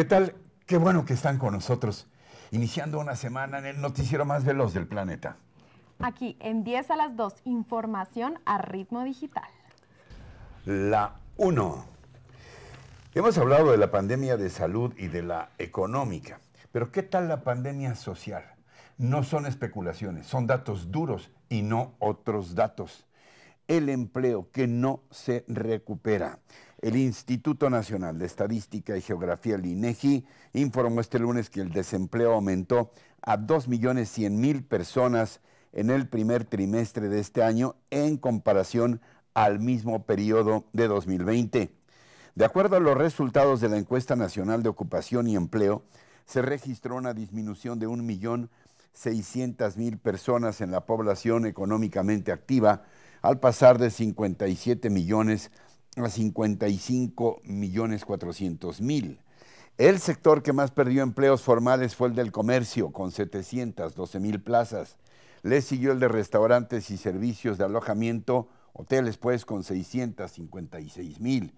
¿Qué tal? Qué bueno que están con nosotros, iniciando una semana en el noticiero más veloz del planeta. Aquí, en 10 a las 2, información a ritmo digital. La 1. Hemos hablado de la pandemia de salud y de la económica, pero ¿qué tal la pandemia social? No son especulaciones, son datos duros y no otros datos. El empleo que no se recupera el Instituto Nacional de Estadística y Geografía, el INEGI, e informó este lunes que el desempleo aumentó a 2.100.000 personas en el primer trimestre de este año en comparación al mismo periodo de 2020. De acuerdo a los resultados de la encuesta nacional de ocupación y empleo, se registró una disminución de 1.600.000 personas en la población económicamente activa al pasar de 57 millones a 55 millones 400 mil. El sector que más perdió empleos formales fue el del comercio, con 712 mil plazas. Le siguió el de restaurantes y servicios de alojamiento, hoteles pues, con 656 mil.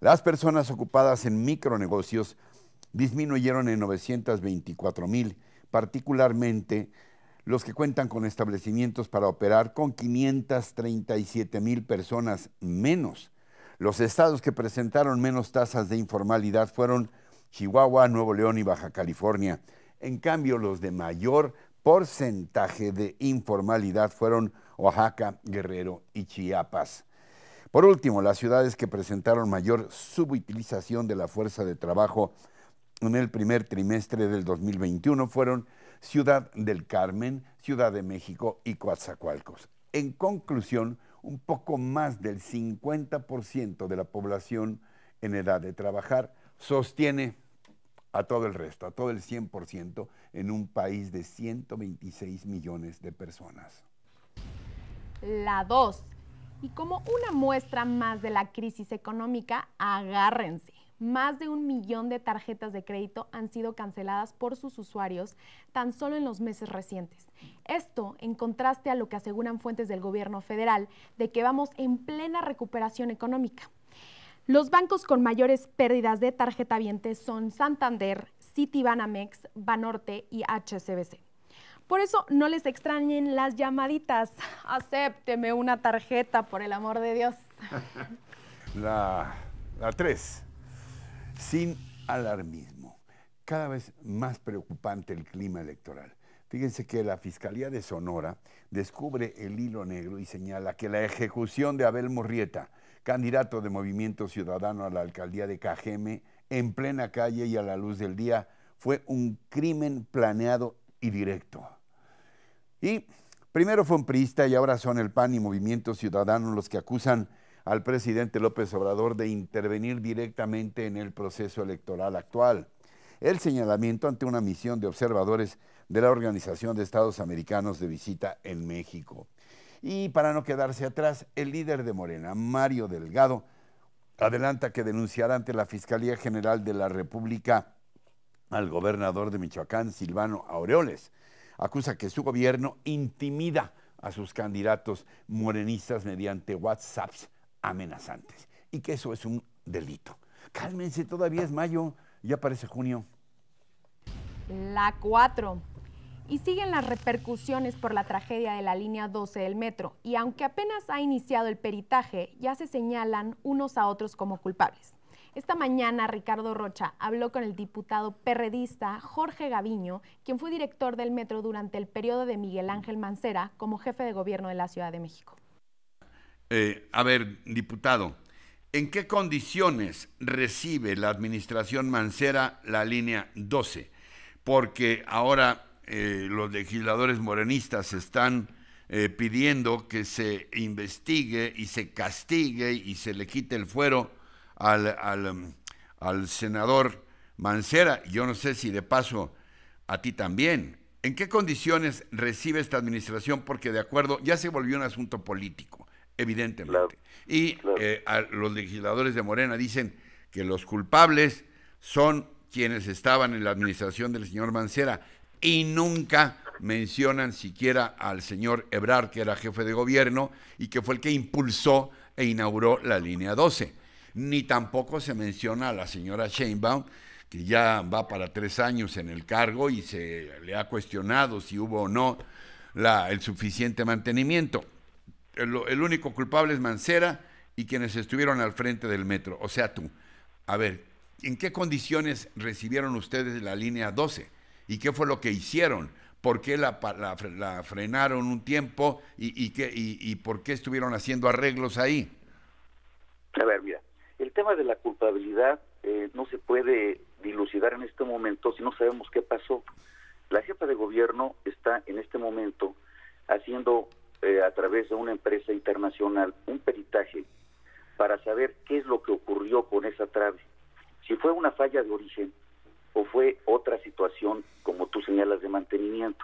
Las personas ocupadas en micronegocios disminuyeron en 924 mil, particularmente los que cuentan con establecimientos para operar con 537 mil personas menos los estados que presentaron menos tasas de informalidad fueron Chihuahua, Nuevo León y Baja California. En cambio, los de mayor porcentaje de informalidad fueron Oaxaca, Guerrero y Chiapas. Por último, las ciudades que presentaron mayor subutilización de la fuerza de trabajo en el primer trimestre del 2021 fueron Ciudad del Carmen, Ciudad de México y Coatzacoalcos. En conclusión, un poco más del 50% de la población en edad de trabajar sostiene a todo el resto, a todo el 100% en un país de 126 millones de personas. La 2. Y como una muestra más de la crisis económica, agárrense. Más de un millón de tarjetas de crédito han sido canceladas por sus usuarios tan solo en los meses recientes. Esto en contraste a lo que aseguran fuentes del gobierno federal de que vamos en plena recuperación económica. Los bancos con mayores pérdidas de tarjeta viente son Santander, Citibanamex, Banorte y HSBC. Por eso no les extrañen las llamaditas. Acépteme una tarjeta, por el amor de Dios. La, la sin alarmismo. Cada vez más preocupante el clima electoral. Fíjense que la Fiscalía de Sonora descubre el hilo negro y señala que la ejecución de Abel Morrieta, candidato de Movimiento Ciudadano a la alcaldía de Cajeme, en plena calle y a la luz del día, fue un crimen planeado y directo. Y primero fue un priista y ahora son el PAN y Movimiento Ciudadano los que acusan al presidente López Obrador de intervenir directamente en el proceso electoral actual. El señalamiento ante una misión de observadores de la Organización de Estados Americanos de visita en México. Y para no quedarse atrás, el líder de Morena, Mario Delgado, adelanta que denunciará ante la Fiscalía General de la República al gobernador de Michoacán, Silvano Aureoles. Acusa que su gobierno intimida a sus candidatos morenistas mediante WhatsApps amenazantes y que eso es un delito. Cálmense, todavía es mayo, ya parece junio. La 4. Y siguen las repercusiones por la tragedia de la línea 12 del metro, y aunque apenas ha iniciado el peritaje, ya se señalan unos a otros como culpables. Esta mañana Ricardo Rocha habló con el diputado perredista Jorge Gaviño, quien fue director del metro durante el periodo de Miguel Ángel Mancera como jefe de gobierno de la Ciudad de México. Eh, a ver, diputado, ¿en qué condiciones recibe la administración Mancera la línea 12? Porque ahora eh, los legisladores morenistas están eh, pidiendo que se investigue y se castigue y se le quite el fuero al senador Mancera. Yo no sé si de paso a ti también. ¿En qué condiciones recibe esta administración? Porque de acuerdo, ya se volvió un asunto político evidentemente. y eh, los legisladores de Morena dicen que los culpables son quienes estaban en la administración del señor Mancera y nunca mencionan siquiera al señor Ebrard, que era jefe de gobierno y que fue el que impulsó e inauguró la línea 12. Ni tampoco se menciona a la señora Sheinbaum, que ya va para tres años en el cargo y se le ha cuestionado si hubo o no la, el suficiente mantenimiento el, único culpable es Mancera y quienes estuvieron al frente del metro. O sea, tú, a ver, ¿en qué condiciones recibieron ustedes la línea 12? ¿Y qué fue lo que hicieron? ¿Por qué la, la, frenaron un tiempo y, qué, por qué estuvieron haciendo arreglos ahí? A ver, mira, el tema de la culpabilidad eh, no se puede dilucidar en este momento si no sabemos qué pasó. La jefa de gobierno está en este momento haciendo eh, a través de una empresa internacional un peritaje para saber qué es lo que ocurrió con esa trave, si fue una falla de origen o fue otra situación, como tú señalas, de mantenimiento.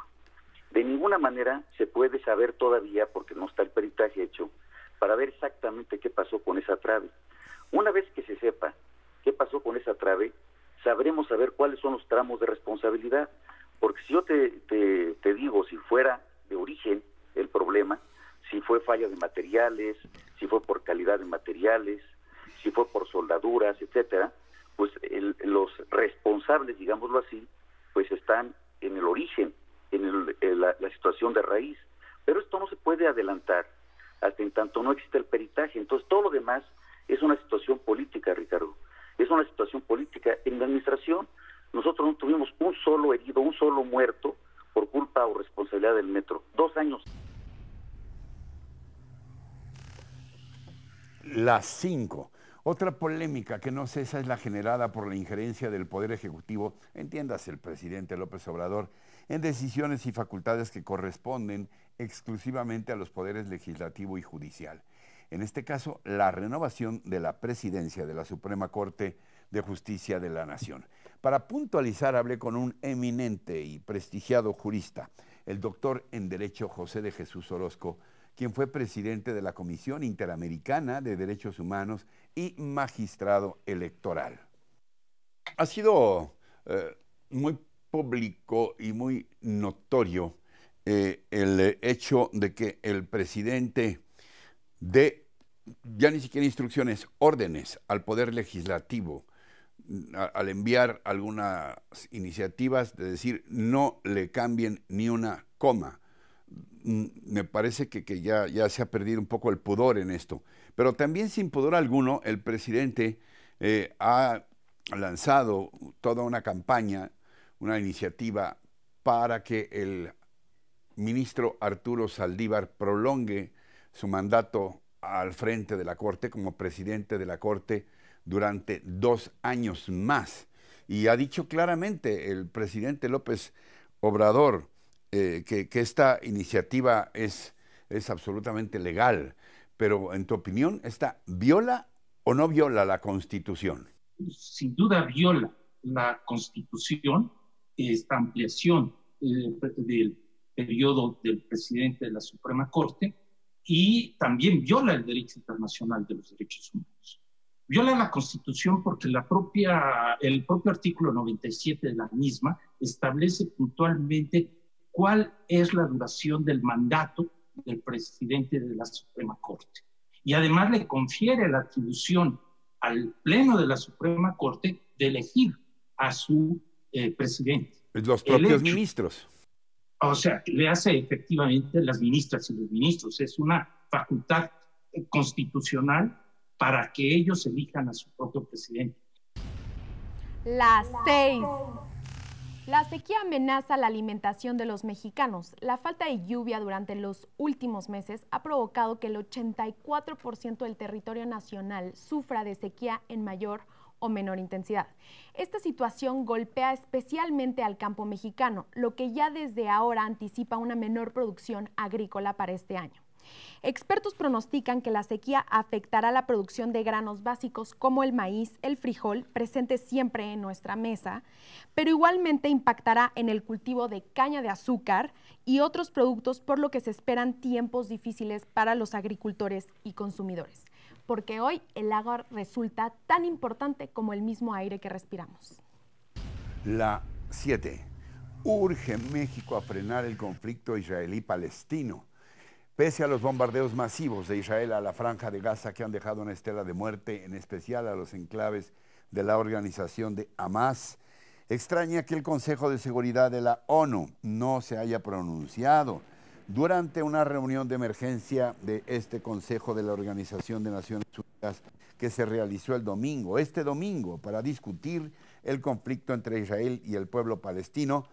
De ninguna manera se puede saber todavía, porque no está el peritaje hecho, para ver exactamente qué pasó con esa trave. Una vez que se sepa qué pasó con esa trave, sabremos saber cuáles son los tramos de responsabilidad. Porque si yo te, te, te digo, si fuera de origen, el problema, si fue falla de materiales, si fue por calidad de materiales, si fue por soldaduras, etcétera, pues los responsables, digámoslo así, pues están en el origen, en, eh, la, la, situación de raíz. Pero esto no se puede adelantar hasta en tanto no existe el peritaje. Entonces todo lo demás es una situación política, Ricardo. Es una situación política. En la administración nosotros no tuvimos un solo herido, un solo muerto por culpa o responsabilidad del metro. Dos años. Las cinco. Otra polémica que no cesa es la generada por la injerencia del Poder Ejecutivo, entiéndase el presidente López Obrador, en decisiones y facultades que corresponden exclusivamente a los poderes legislativo y judicial. En este caso, la renovación de la presidencia de la Suprema Corte de Justicia de la Nación. Para puntualizar, hablé con un eminente y prestigiado jurista, el doctor en Derecho José de Jesús Orozco, quien fue presidente de la Comisión Interamericana de Derechos Humanos y magistrado electoral. Ha sido eh, muy público y muy notorio eh, el hecho de que el presidente dé ya ni siquiera instrucciones, órdenes al Poder Legislativo al enviar algunas iniciativas de decir no le cambien ni una coma Mm, me parece que, ya, se ha perdido un poco el pudor en esto. Pero también sin pudor alguno, el presidente eh, ha lanzado toda una campaña, una iniciativa para que el ministro Arturo Saldívar prolongue su mandato al frente de la Corte como presidente de la Corte durante dos años más. Y ha dicho claramente el presidente López Obrador, eh, que, esta iniciativa es, es absolutamente legal, pero en tu opinión, ¿esta viola o no viola la Constitución? Sin duda viola la Constitución esta ampliación eh, del periodo del presidente de la Suprema Corte y también viola el derecho internacional de los derechos humanos. Viola la Constitución porque la propia, el propio artículo 97 de la misma establece puntualmente cuál es la duración del mandato del presidente de la Suprema Corte. Y además le confiere la atribución al Pleno de la Suprema Corte de elegir a su eh, presidente. Los propios ministros. O sea, le hace efectivamente las ministras y los ministros. Es una facultad constitucional para que ellos elijan a su propio presidente. Las seis. La sequía amenaza la alimentación de los mexicanos. La falta de lluvia durante los últimos meses ha provocado que el 84% del territorio nacional sufra de sequía en mayor o menor intensidad. Esta situación golpea especialmente al campo mexicano, lo que ya desde ahora anticipa una menor producción agrícola para este año. Expertos pronostican que la sequía afectará la producción de granos básicos como el maíz, el frijol, presente siempre en nuestra mesa, pero igualmente impactará en el cultivo de caña de azúcar y otros productos, por lo que se esperan tiempos difíciles para los agricultores y consumidores, porque hoy el agua resulta tan importante como el mismo aire que respiramos. La 7. Urge México a frenar el conflicto israelí-palestino Pese a los bombardeos masivos de Israel a la franja de Gaza que han dejado una estela de muerte, en especial a los enclaves de la organización de Hamas, extraña que el Consejo de Seguridad de la ONU no se haya pronunciado durante una reunión de emergencia de este Consejo de la Organización de Naciones Unidas que se realizó el domingo, este domingo, para discutir el conflicto entre Israel y el pueblo palestino.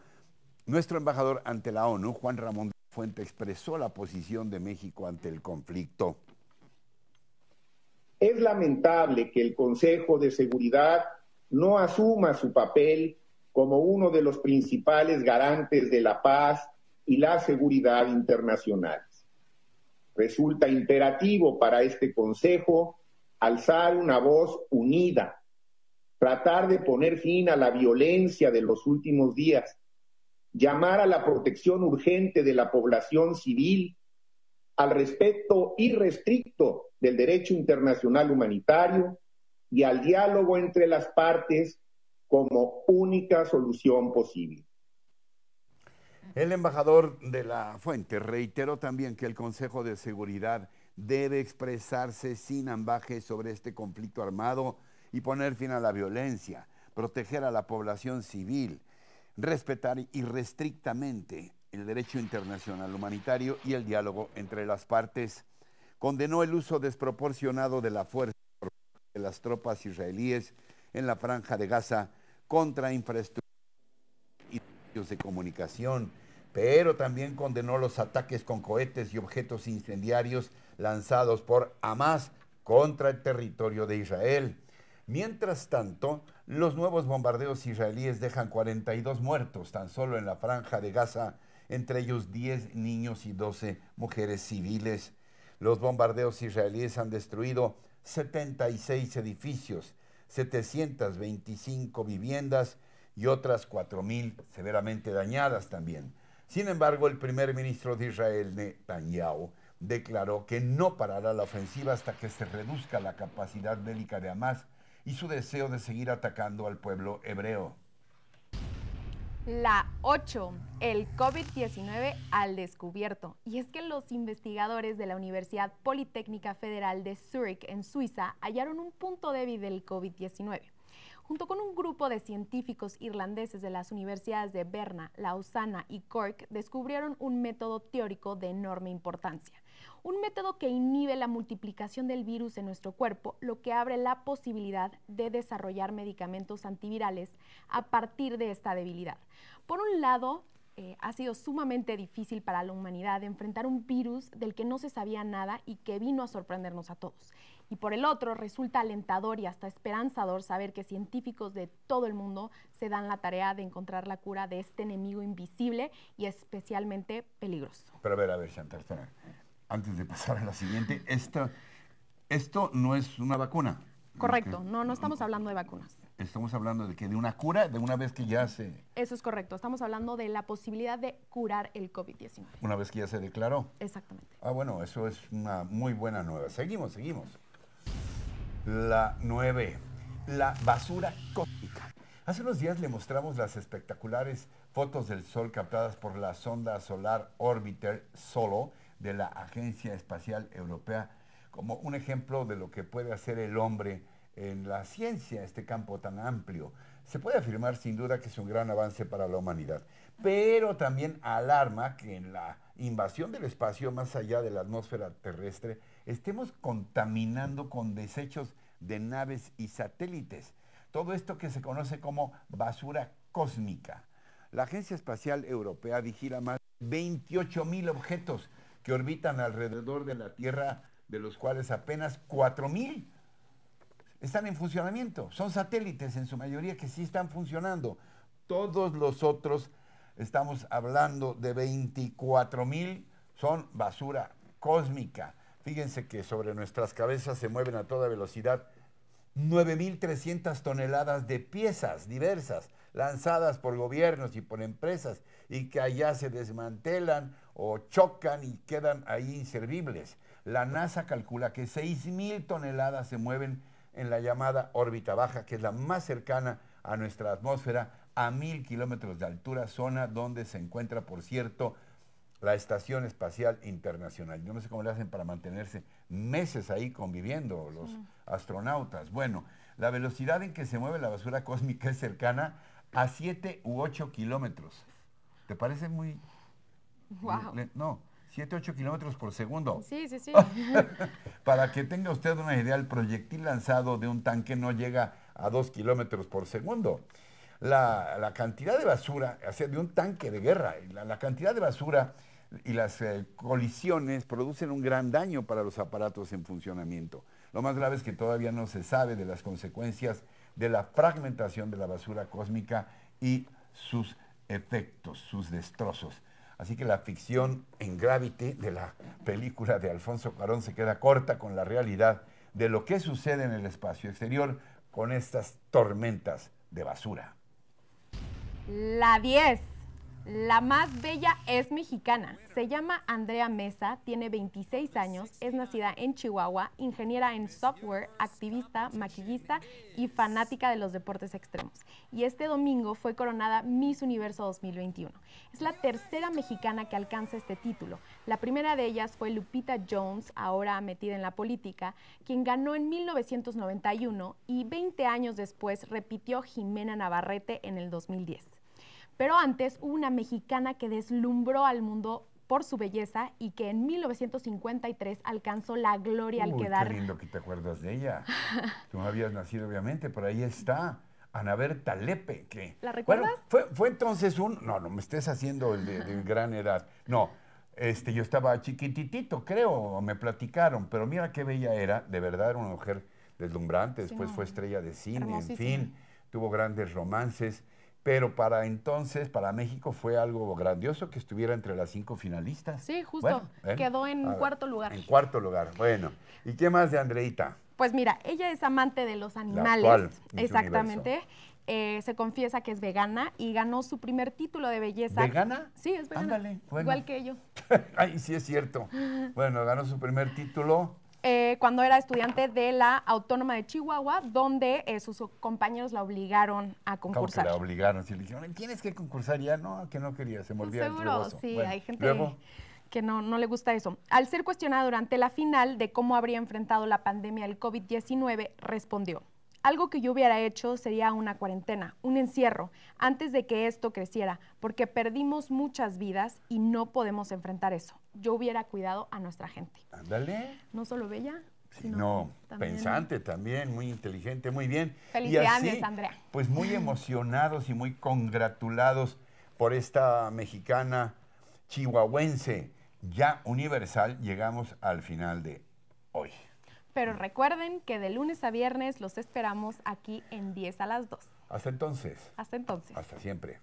Nuestro embajador ante la ONU, Juan Ramón Fuente expresó la posición de México ante el conflicto. Es lamentable que el Consejo de Seguridad no asuma su papel como uno de los principales garantes de la paz y la seguridad internacionales. Resulta imperativo para este Consejo alzar una voz unida, tratar de poner fin a la violencia de los últimos días llamar a la protección urgente de la población civil, al respeto irrestricto del derecho internacional humanitario y al diálogo entre las partes como única solución posible. El embajador de la fuente reiteró también que el Consejo de Seguridad debe expresarse sin ambaje sobre este conflicto armado y poner fin a la violencia, proteger a la población civil, respetar irrestrictamente el derecho internacional humanitario y el diálogo entre las partes. Condenó el uso desproporcionado de la fuerza de las tropas israelíes en la franja de Gaza contra infraestructuras y medios de comunicación, pero también condenó los ataques con cohetes y objetos incendiarios lanzados por Hamas contra el territorio de Israel. Mientras tanto, los nuevos bombardeos israelíes dejan 42 muertos tan solo en la franja de Gaza, entre ellos 10 niños y 12 mujeres civiles. Los bombardeos israelíes han destruido 76 edificios, 725 viviendas y otras 4.000 severamente dañadas también. Sin embargo, el primer ministro de Israel, Netanyahu, declaró que no parará la ofensiva hasta que se reduzca la capacidad bélica de Hamas y su deseo de seguir atacando al pueblo hebreo. La 8. El COVID-19 al descubierto. Y es que los investigadores de la Universidad Politécnica Federal de zurich en Suiza, hallaron un punto débil del COVID-19. Junto con un grupo de científicos irlandeses de las universidades de Berna, Lausana y Cork, descubrieron un método teórico de enorme importancia un método que inhibe la multiplicación del virus en nuestro cuerpo, lo que abre la posibilidad de desarrollar medicamentos antivirales a partir de esta debilidad. Por un lado, eh, ha sido sumamente difícil para la humanidad enfrentar un virus del que no se sabía nada y que vino a sorprendernos a todos. Y por el otro, resulta alentador y hasta esperanzador saber que científicos de todo el mundo se dan la tarea de encontrar la cura de este enemigo invisible y especialmente peligroso. Pero a ver, a ver, antes de pasar a la siguiente, esto no es una vacuna. Correcto, no, no estamos hablando de vacunas. Estamos hablando de que de una cura, de una vez que ya se... Eso es correcto, estamos hablando de la posibilidad de curar el COVID-19. Una vez que ya se declaró. Exactamente. Ah, bueno, eso es una muy buena nueva. Seguimos, seguimos. La nueve, la basura cósmica. Hace unos días le mostramos las espectaculares fotos del Sol captadas por la sonda solar Orbiter Solo de la Agencia Espacial Europea como un ejemplo de lo que puede hacer el hombre en la ciencia, este campo tan amplio. Se puede afirmar sin duda que es un gran avance para la humanidad, pero también alarma que en la invasión del espacio más allá de la atmósfera terrestre estemos contaminando con desechos de naves y satélites, todo esto que se conoce como basura cósmica. La Agencia Espacial Europea vigila más de 28 mil objetos que orbitan alrededor de la Tierra, de los cuales apenas 4.000 están en funcionamiento. Son satélites en su mayoría que sí están funcionando. Todos los otros, estamos hablando de 24.000, son basura cósmica. Fíjense que sobre nuestras cabezas se mueven a toda velocidad 9.300 toneladas de piezas diversas lanzadas por gobiernos y por empresas y que allá se desmantelan, o chocan y quedan ahí inservibles. La NASA calcula que 6.000 toneladas se mueven en la llamada órbita baja, que es la más cercana a nuestra atmósfera, a 1.000 kilómetros de altura, zona donde se encuentra, por cierto, la Estación Espacial Internacional. Yo no sé cómo le hacen para mantenerse meses ahí conviviendo los astronautas. Bueno, la velocidad en que se mueve la basura cósmica es cercana a 7 u 8 kilómetros. ¿Te parece muy Wow. no, 7, 8 kilómetros por segundo. Sí, sí, sí. Para que tenga usted una idea, el proyectil lanzado de un tanque no llega a 2 kilómetros por segundo. La, cantidad de basura, o sea, de un tanque de guerra, la, cantidad de basura y las eh, colisiones producen un gran daño para los aparatos en funcionamiento. Lo más grave es que todavía no se sabe de las consecuencias de la fragmentación de la basura cósmica y sus efectos, sus destrozos. Así que la ficción en Gravity de la película de Alfonso Cuarón se queda corta con la realidad de lo que sucede en el espacio exterior con estas tormentas de basura. La 10. La más bella es mexicana. Se llama Andrea Mesa, tiene 26 años, es nacida en Chihuahua, ingeniera en software, activista, maquillista y fanática de los deportes extremos. Y este domingo fue coronada Miss Universo 2021. Es la tercera mexicana que alcanza este título. La primera de ellas fue Lupita Jones, ahora metida en la política, quien ganó en 1991 y 20 años después repitió Jimena Navarrete en el 2010. Pero antes hubo una mexicana que deslumbró al mundo por su belleza y que en 1953 alcanzó la gloria al quedar. Qué lindo que te acuerdas de ella. Tú no habías nacido, obviamente, pero ahí está. Ana Berta Lepe, ¿La recuerdas? fue, entonces un... No, no me estés haciendo el de, gran edad. No, este, yo estaba chiquititito, creo, me platicaron, pero mira qué bella era, de verdad era una mujer deslumbrante, después fue estrella de cine, en fin, tuvo grandes romances, pero para entonces, para México fue algo grandioso que estuviera entre las cinco finalistas. Sí, justo. Quedó en cuarto lugar. En cuarto lugar, bueno. ¿Y qué más de Andreita? Pues mira, ella es amante de los animales. exactamente. Eh, se confiesa que es vegana y ganó su primer título de belleza. ¿Vegana? Sí, es vegana. Ándale, bueno. Igual que yo. Ay, sí es cierto. Bueno, ganó su primer título eh, cuando era estudiante de la Autónoma de Chihuahua, donde eh, sus compañeros la obligaron a concursar. que la obligaron, si le dijeron, tienes que concursar ya, no, que no quería, se volvía Seguro, sí, hay gente que no, no le gusta eso. Al ser cuestionada durante la final de cómo habría enfrentado la pandemia del COVID-19, respondió. Algo que yo hubiera hecho sería una cuarentena, un encierro, antes de que esto creciera, porque perdimos muchas vidas y no podemos enfrentar eso yo hubiera cuidado a nuestra gente. Ándale. No solo bella. Sino pensante también, muy inteligente, muy bien. Felicidades, Andrea. Pues muy emocionados y muy congratulados por esta mexicana chihuahuense ya universal. Llegamos al final de hoy. Pero recuerden que de lunes a viernes los esperamos aquí en 10 a las 2. Hasta entonces. Hasta entonces. Hasta siempre.